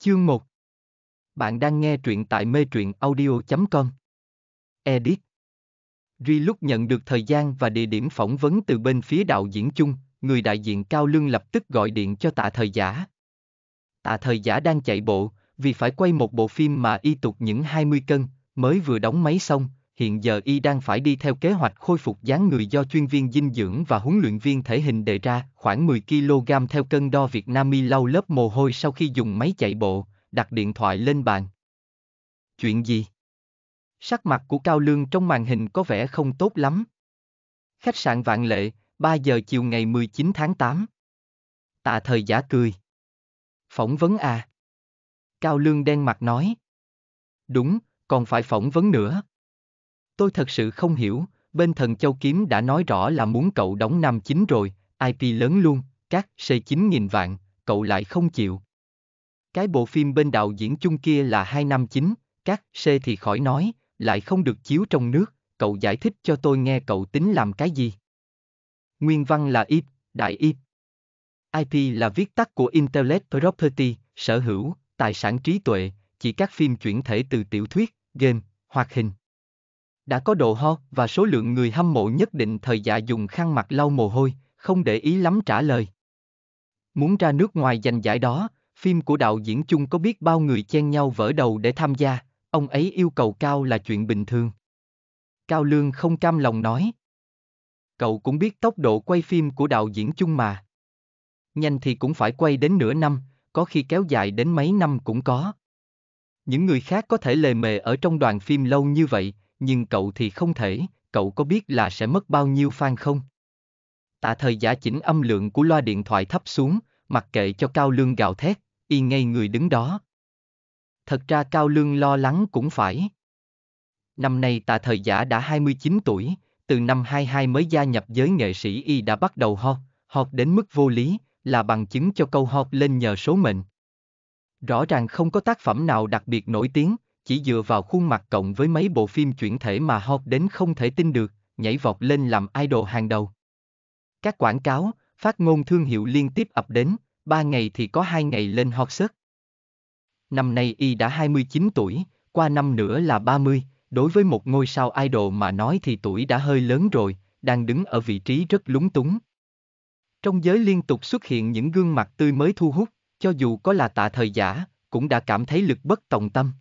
Chương 1 Bạn đang nghe truyện tại mê truyện audio.com Edit Ri lúc nhận được thời gian và địa điểm phỏng vấn từ bên phía đạo diễn chung, người đại diện Cao Lương lập tức gọi điện cho tạ thời giả. Tạ thời giả đang chạy bộ, vì phải quay một bộ phim mà y tục những 20 cân, mới vừa đóng máy xong, hiện giờ y đang phải đi theo kế hoạch khôi phục dáng người do chuyên viên dinh dưỡng và huấn luyện viên thể hình đề ra, khoảng 10 kg theo cân đo Việt Nam y lau lớp mồ hôi sau khi dùng máy chạy bộ, đặt điện thoại lên bàn. Chuyện gì? Sắc mặt của Cao Lương trong màn hình có vẻ không tốt lắm. Khách sạn Vạn Lệ, 3 giờ chiều ngày 19 tháng 8. Tạ thời giả cười. Phỏng vấn à? Cao Lương đen mặt nói. Đúng, còn phải phỏng vấn nữa, Tôi thật sự không hiểu, bên thần châu kiếm đã nói rõ là muốn cậu đóng năm chính rồi, IP lớn luôn, các C9 nghìn vạn, cậu lại không chịu. Cái bộ phim bên đạo diễn chung kia là 2 năm chính, các C thì khỏi nói, lại không được chiếu trong nước, cậu giải thích cho tôi nghe cậu tính làm cái gì. Nguyên văn là IP, đại IP. IP là viết tắt của Intellect Property, sở hữu, tài sản trí tuệ, chỉ các phim chuyển thể từ tiểu thuyết, game, hoạt hình, đã có độ ho và số lượng người hâm mộ nhất định thời dạ dùng khăn mặt lau mồ hôi, không để ý lắm trả lời. Muốn ra nước ngoài giành giải đó, phim của đạo diễn chung có biết bao người chen nhau vỡ đầu để tham gia, ông ấy yêu cầu cao là chuyện bình thường. Cao Lương không cam lòng nói. Cậu cũng biết tốc độ quay phim của đạo diễn chung mà. Nhanh thì cũng phải quay đến nửa năm, có khi kéo dài đến mấy năm cũng có. Những người khác có thể lề mề ở trong đoàn phim lâu như vậy, nhưng cậu thì không thể, cậu có biết là sẽ mất bao nhiêu fan không? Tạ thời giả chỉnh âm lượng của loa điện thoại thấp xuống, mặc kệ cho Cao Lương gào thét, y ngay người đứng đó. Thật ra Cao Lương lo lắng cũng phải. Năm nay tạ thời giả đã 29 tuổi, từ năm 22 mới gia nhập giới nghệ sĩ y đã bắt đầu ho, họp đến mức vô lý, là bằng chứng cho câu họp lên nhờ số mệnh. Rõ ràng không có tác phẩm nào đặc biệt nổi tiếng, chỉ dựa vào khuôn mặt cộng với mấy bộ phim chuyển thể mà hot đến không thể tin được, nhảy vọt lên làm idol hàng đầu. Các quảng cáo, phát ngôn thương hiệu liên tiếp ập đến, 3 ngày thì có 2 ngày lên hot search. Năm nay y đã 29 tuổi, qua năm nữa là 30, đối với một ngôi sao idol mà nói thì tuổi đã hơi lớn rồi, đang đứng ở vị trí rất lúng túng. Trong giới liên tục xuất hiện những gương mặt tươi mới thu hút, cho dù có là tạ thời giả, cũng đã cảm thấy lực bất tòng tâm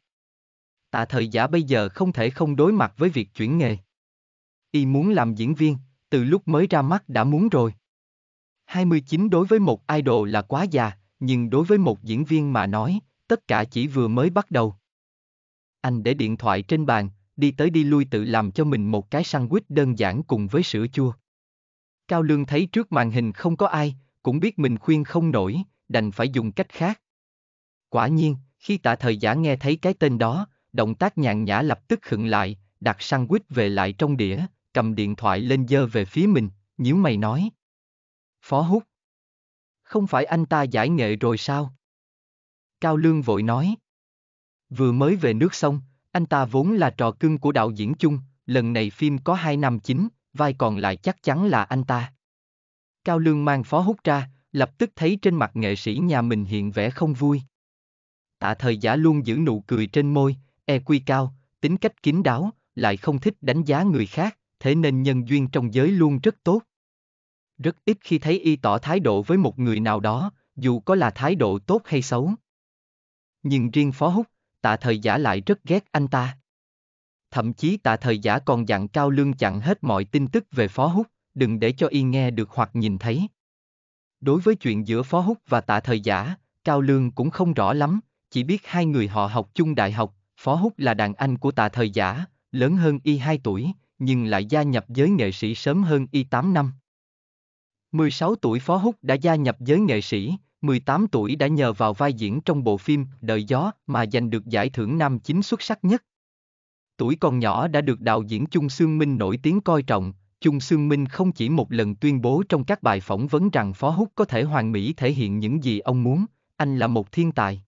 tạ thời giả bây giờ không thể không đối mặt với việc chuyển nghề. Y muốn làm diễn viên, từ lúc mới ra mắt đã muốn rồi. 29 đối với một idol là quá già, nhưng đối với một diễn viên mà nói, tất cả chỉ vừa mới bắt đầu. Anh để điện thoại trên bàn, đi tới đi lui tự làm cho mình một cái sandwich đơn giản cùng với sữa chua. Cao Lương thấy trước màn hình không có ai, cũng biết mình khuyên không nổi, đành phải dùng cách khác. Quả nhiên, khi tạ thời giả nghe thấy cái tên đó, Động tác nhàn nhã lập tức khựng lại, đặt sandwich về lại trong đĩa, cầm điện thoại lên dơ về phía mình, nhíu mày nói. Phó Húc, Không phải anh ta giải nghệ rồi sao? Cao Lương vội nói. Vừa mới về nước xong, anh ta vốn là trò cưng của đạo diễn chung, lần này phim có hai năm chính, vai còn lại chắc chắn là anh ta. Cao Lương mang Phó Húc ra, lập tức thấy trên mặt nghệ sĩ nhà mình hiện vẻ không vui. Tạ thời giả luôn giữ nụ cười trên môi, EQ cao, tính cách kín đáo, lại không thích đánh giá người khác, thế nên nhân duyên trong giới luôn rất tốt. Rất ít khi thấy y tỏ thái độ với một người nào đó, dù có là thái độ tốt hay xấu. Nhưng riêng Phó Húc, tạ thời giả lại rất ghét anh ta. Thậm chí tạ thời giả còn dặn Cao Lương chặn hết mọi tin tức về Phó Húc, đừng để cho y nghe được hoặc nhìn thấy. Đối với chuyện giữa Phó Húc và tạ thời giả, Cao Lương cũng không rõ lắm, chỉ biết hai người họ học chung đại học, Phó Húc là đàn anh của tạ thời giả, lớn hơn y 2 tuổi, nhưng lại gia nhập giới nghệ sĩ sớm hơn y 8 năm. 16 tuổi Phó Húc đã gia nhập giới nghệ sĩ, 18 tuổi đã nhờ vào vai diễn trong bộ phim Đời Gió mà giành được giải thưởng nam chính xuất sắc nhất. Tuổi còn nhỏ đã được đạo diễn Chung Sương Minh nổi tiếng coi trọng, Chung Sương Minh không chỉ một lần tuyên bố trong các bài phỏng vấn rằng Phó Húc có thể hoàn mỹ thể hiện những gì ông muốn, anh là một thiên tài.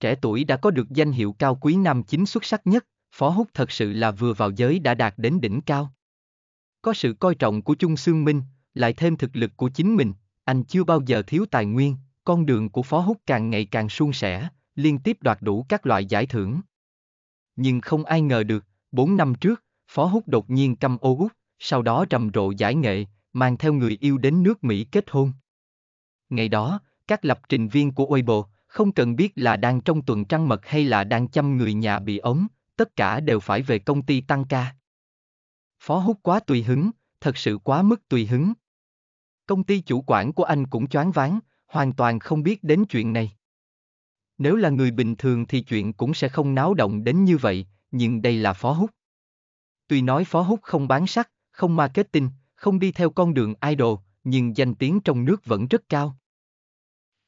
Trẻ tuổi đã có được danh hiệu cao quý nam chính xuất sắc nhất, Phó Húc thật sự là vừa vào giới đã đạt đến đỉnh cao. Có sự coi trọng của Chung Sương Minh, lại thêm thực lực của chính mình, anh chưa bao giờ thiếu tài nguyên, con đường của Phó Húc càng ngày càng suôn sẻ, liên tiếp đoạt đủ các loại giải thưởng. Nhưng không ai ngờ được, 4 năm trước, Phó Húc đột nhiên căm ô Úc, sau đó trầm rộ giải nghệ, mang theo người yêu đến nước Mỹ kết hôn. Ngày đó, các lập trình viên của Weibo, không cần biết là đang trong tuần trăng mật hay là đang chăm người nhà bị ốm, tất cả đều phải về công ty tăng ca. Phó hút quá tùy hứng, thật sự quá mức tùy hứng. Công ty chủ quản của anh cũng choáng váng, hoàn toàn không biết đến chuyện này. Nếu là người bình thường thì chuyện cũng sẽ không náo động đến như vậy, nhưng đây là phó hút. Tuy nói phó hút không bán sắc, không marketing, không đi theo con đường idol, nhưng danh tiếng trong nước vẫn rất cao.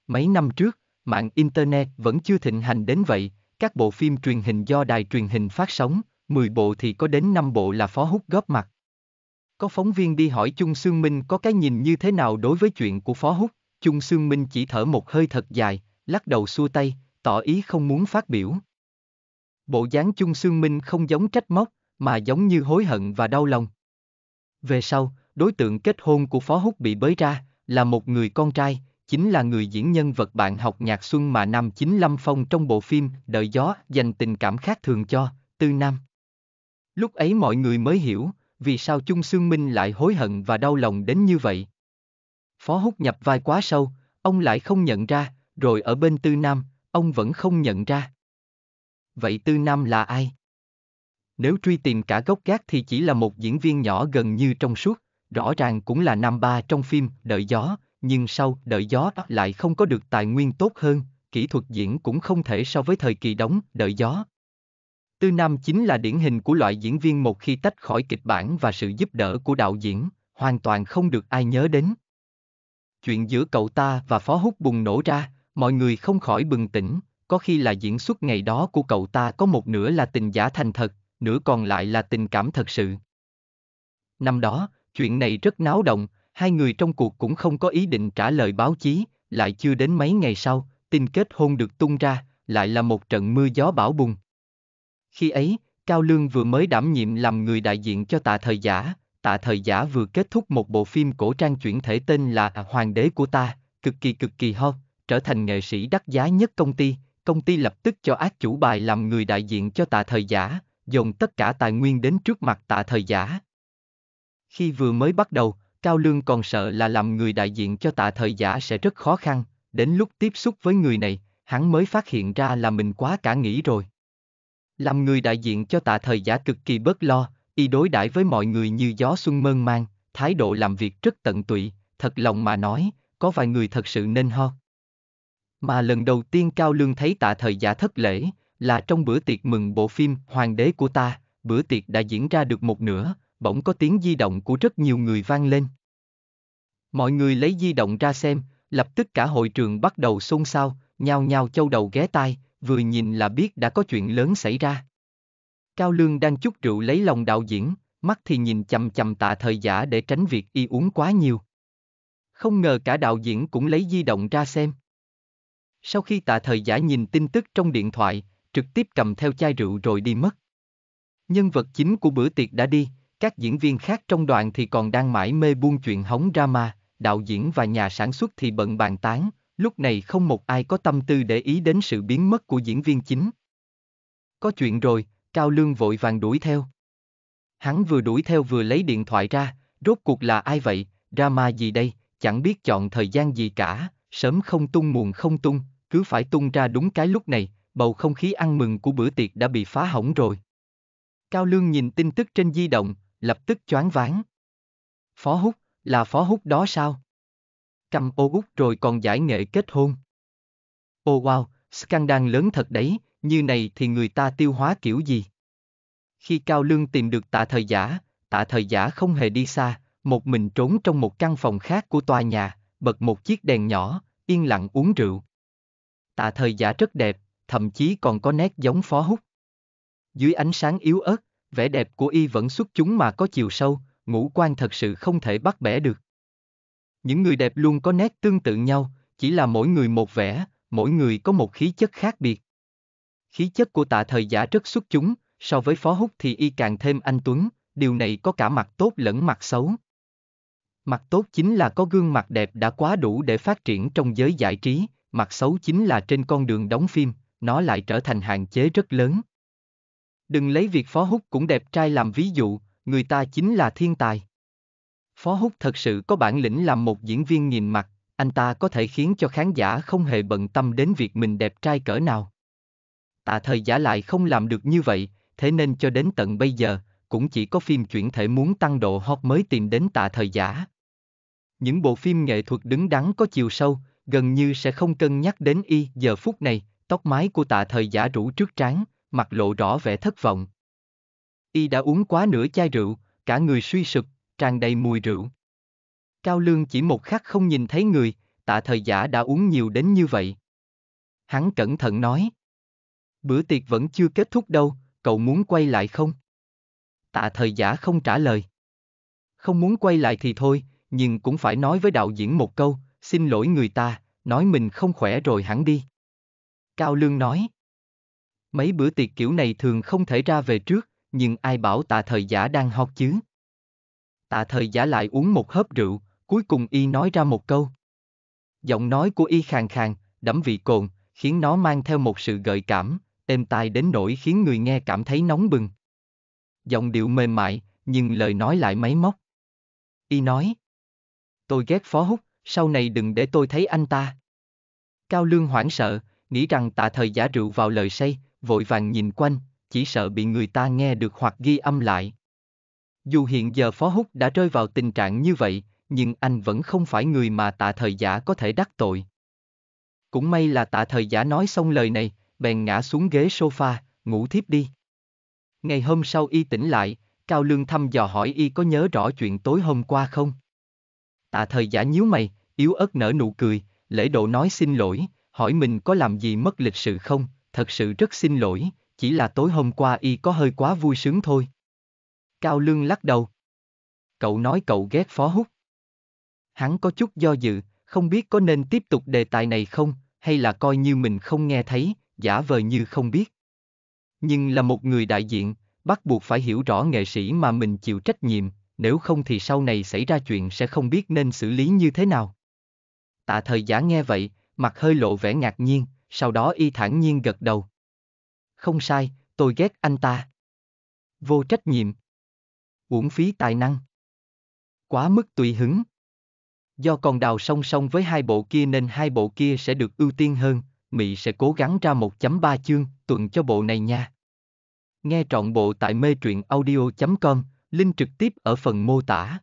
Mấy năm trước, mạng Internet vẫn chưa thịnh hành đến vậy, các bộ phim truyền hình do đài truyền hình phát sóng, 10 bộ thì có đến 5 bộ là Phó Hút góp mặt. Có phóng viên đi hỏi Chung Sương Minh có cái nhìn như thế nào đối với chuyện của Phó Hút, Chung Sương Minh chỉ thở một hơi thật dài, lắc đầu xua tay, tỏ ý không muốn phát biểu. Bộ dáng Chung Sương Minh không giống trách móc, mà giống như hối hận và đau lòng. Về sau, đối tượng kết hôn của Phó Hút bị bới ra, là một người con trai, chính là người diễn nhân vật bạn học nhạc xuân mà năm chính Lâm Phong trong bộ phim Đợi gió dành tình cảm khác thường cho, Tư Nam. Lúc ấy mọi người mới hiểu, vì sao Chung Sương Minh lại hối hận và đau lòng đến như vậy. Phó hút nhập vai quá sâu, ông lại không nhận ra, rồi ở bên Tư Nam, ông vẫn không nhận ra. Vậy Tư Nam là ai? Nếu truy tìm cả gốc gác thì chỉ là một diễn viên nhỏ gần như trong suốt, rõ ràng cũng là nam ba trong phim Đợi Gió, nhưng sau đợi gió lại không có được tài nguyên tốt hơn, kỹ thuật diễn cũng không thể so với thời kỳ đóng đợi gió. Tư Nam chính là điển hình của loại diễn viên một khi tách khỏi kịch bản và sự giúp đỡ của đạo diễn, hoàn toàn không được ai nhớ đến. Chuyện giữa cậu ta và Phó Hút bùng nổ ra, mọi người không khỏi bừng tỉnh, có khi là diễn xuất ngày đó của cậu ta có một nửa là tình giả thành thật, nửa còn lại là tình cảm thật sự. Năm đó, chuyện này rất náo động, hai người trong cuộc cũng không có ý định trả lời báo chí, lại chưa đến mấy ngày sau, tin kết hôn được tung ra, lại là một trận mưa gió bão bùng. Khi ấy, Cao Lương vừa mới đảm nhiệm làm người đại diện cho tạ thời giả, tạ thời giả vừa kết thúc một bộ phim cổ trang chuyển thể tên là Hoàng đế của ta, cực kỳ cực kỳ ho, trở thành nghệ sĩ đắt giá nhất công ty, công ty lập tức cho ác chủ bài làm người đại diện cho tạ thời giả, dồn tất cả tài nguyên đến trước mặt tạ thời giả. Khi vừa mới bắt đầu, Cao Lương còn sợ là làm người đại diện cho tạ thời giả sẽ rất khó khăn, đến lúc tiếp xúc với người này, hắn mới phát hiện ra là mình quá cả nghĩ rồi. Làm người đại diện cho tạ thời giả cực kỳ bất lo, y đối đãi với mọi người như gió xuân mơn mang, thái độ làm việc rất tận tụy, thật lòng mà nói, có vài người thật sự nên ho. Mà lần đầu tiên Cao Lương thấy tạ thời giả thất lễ, là trong bữa tiệc mừng bộ phim Hoàng đế của ta, bữa tiệc đã diễn ra được một nửa, bỗng có tiếng di động của rất nhiều người vang lên. Mọi người lấy di động ra xem, lập tức cả hội trường bắt đầu xôn xao, nhao nhao châu đầu ghé tai, vừa nhìn là biết đã có chuyện lớn xảy ra. Cao Lương đang chút rượu lấy lòng đạo diễn, mắt thì nhìn chầm chầm tạ thời giả để tránh việc y uống quá nhiều. Không ngờ cả đạo diễn cũng lấy di động ra xem. Sau khi tạ thời giả nhìn tin tức trong điện thoại, trực tiếp cầm theo chai rượu rồi đi mất. Nhân vật chính của bữa tiệc đã đi, các diễn viên khác trong đoàn thì còn đang mãi mê buông chuyện hóng drama, đạo diễn và nhà sản xuất thì bận bàn tán, lúc này không một ai có tâm tư để ý đến sự biến mất của diễn viên chính. Có chuyện rồi, Cao Lương vội vàng đuổi theo. Hắn vừa đuổi theo vừa lấy điện thoại ra, rốt cuộc là ai vậy, drama gì đây, chẳng biết chọn thời gian gì cả, sớm không tung muộn không tung, cứ phải tung ra đúng cái lúc này, bầu không khí ăn mừng của bữa tiệc đã bị phá hỏng rồi. Cao Lương nhìn tin tức trên di động, lập tức choáng váng. Phó hút, là phó hút đó sao? Cầm ô út rồi còn giải nghệ kết hôn. Ô oh wow, scandal lớn thật đấy, như này thì người ta tiêu hóa kiểu gì? Khi Cao Lương tìm được tạ thời giả, tạ thời giả không hề đi xa, một mình trốn trong một căn phòng khác của tòa nhà, bật một chiếc đèn nhỏ, yên lặng uống rượu. Tạ thời giả rất đẹp, thậm chí còn có nét giống phó hút. Dưới ánh sáng yếu ớt, vẻ đẹp của y vẫn xuất chúng mà có chiều sâu, ngũ quan thật sự không thể bắt bẻ được. Những người đẹp luôn có nét tương tự nhau, chỉ là mỗi người một vẻ, mỗi người có một khí chất khác biệt. Khí chất của tạ thời giả rất xuất chúng, so với phó húc thì y càng thêm anh Tuấn, điều này có cả mặt tốt lẫn mặt xấu. Mặt tốt chính là có gương mặt đẹp đã quá đủ để phát triển trong giới giải trí, mặt xấu chính là trên con đường đóng phim, nó lại trở thành hạn chế rất lớn. Đừng lấy việc Phó Húc cũng đẹp trai làm ví dụ, người ta chính là thiên tài. Phó Húc thật sự có bản lĩnh làm một diễn viên nghiền mặt, anh ta có thể khiến cho khán giả không hề bận tâm đến việc mình đẹp trai cỡ nào. Tạ thời giả lại không làm được như vậy, thế nên cho đến tận bây giờ, cũng chỉ có phim chuyển thể muốn tăng độ hot mới tìm đến tạ thời giả. Những bộ phim nghệ thuật đứng đắn có chiều sâu, gần như sẽ không cân nhắc đến y giờ phút này, tóc mái của tạ thời giả rủ trước trán, mặt lộ rõ vẻ thất vọng. Y đã uống quá nửa chai rượu, cả người suy sụp, tràn đầy mùi rượu. Cao Lương chỉ một khắc không nhìn thấy người, tạ thời giả đã uống nhiều đến như vậy. Hắn cẩn thận nói. Bữa tiệc vẫn chưa kết thúc đâu, cậu muốn quay lại không? Tạ thời giả không trả lời. Không muốn quay lại thì thôi, nhưng cũng phải nói với đạo diễn một câu, xin lỗi người ta, nói mình không khỏe rồi hẳn đi. Cao Lương nói. Mấy bữa tiệc kiểu này thường không thể ra về trước, nhưng ai bảo tạ thời giả đang hót chứ. Tạ thời giả lại uống một hớp rượu, cuối cùng y nói ra một câu. Giọng nói của y khàn khàn, đẫm vị cồn, khiến nó mang theo một sự gợi cảm, êm tai đến nỗi khiến người nghe cảm thấy nóng bừng. Giọng điệu mềm mại, nhưng lời nói lại máy móc. Y nói, tôi ghét Phó Húc, sau này đừng để tôi thấy anh ta. Cao Lương hoảng sợ, nghĩ rằng tạ thời giả rượu vào lời say, vội vàng nhìn quanh, chỉ sợ bị người ta nghe được hoặc ghi âm lại. Dù hiện giờ Phó Húc đã rơi vào tình trạng như vậy, nhưng anh vẫn không phải người mà tạ thời giả có thể đắc tội. Cũng may là tạ thời giả nói xong lời này, bèn ngã xuống ghế sofa, ngủ thiếp đi. Ngày hôm sau y tỉnh lại, Cao Lương thăm dò hỏi y có nhớ rõ chuyện tối hôm qua không? Tạ thời giả nhíu mày, yếu ớt nở nụ cười, lễ độ nói xin lỗi, hỏi mình có làm gì mất lịch sự không, thật sự rất xin lỗi, chỉ là tối hôm qua y có hơi quá vui sướng thôi. Cao Lương lắc đầu. Cậu nói cậu ghét Phó Húc. Hắn có chút do dự, không biết có nên tiếp tục đề tài này không, hay là coi như mình không nghe thấy, giả vờ như không biết. Nhưng là một người đại diện, bắt buộc phải hiểu rõ nghệ sĩ mà mình chịu trách nhiệm, nếu không thì sau này xảy ra chuyện sẽ không biết nên xử lý như thế nào. Tạ thời giả nghe vậy, mặt hơi lộ vẻ ngạc nhiên, sau đó y thản nhiên gật đầu. Không sai, tôi ghét anh ta. Vô trách nhiệm. Uổng phí tài năng. Quá mức tùy hứng. Do còn đào song song với hai bộ kia nên hai bộ kia sẽ được ưu tiên hơn, Mỹ sẽ cố gắng ra 1.3 chương tuần cho bộ này nha. Nghe trọn bộ tại mê truyện audio.com, link trực tiếp ở phần mô tả.